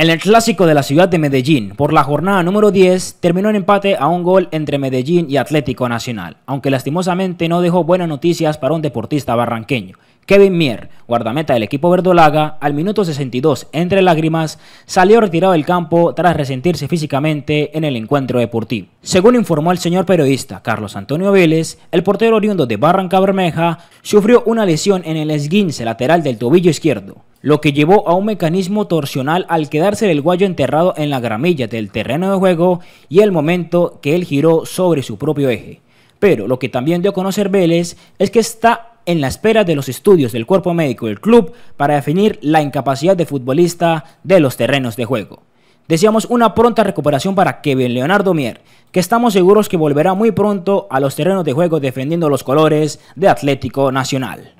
En el clásico de la ciudad de Medellín, por la jornada número 10, terminó en empate a un gol entre Medellín y Atlético Nacional, aunque lastimosamente no dejó buenas noticias para un deportista barranqueño. Kevin Mier, guardameta del equipo verdolaga, al minuto 62 entre lágrimas, salió retirado del campo tras resentirse físicamente en el encuentro deportivo. Según informó el señor periodista Carlos Antonio Vélez, el portero oriundo de Barranca Bermeja sufrió una lesión en el esguince lateral del tobillo izquierdo, lo que llevó a un mecanismo torsional al quedarse el guayo enterrado en la gramilla del terreno de juego y el momento que él giró sobre su propio eje. Pero lo que también dio a conocer Vélez es que está en la espera de los estudios del cuerpo médico del club para definir la incapacidad de futbolista de los terrenos de juego. Deseamos una pronta recuperación para Kevin Leonardo Mier, que estamos seguros que volverá muy pronto a los terrenos de juego defendiendo los colores de Atlético Nacional.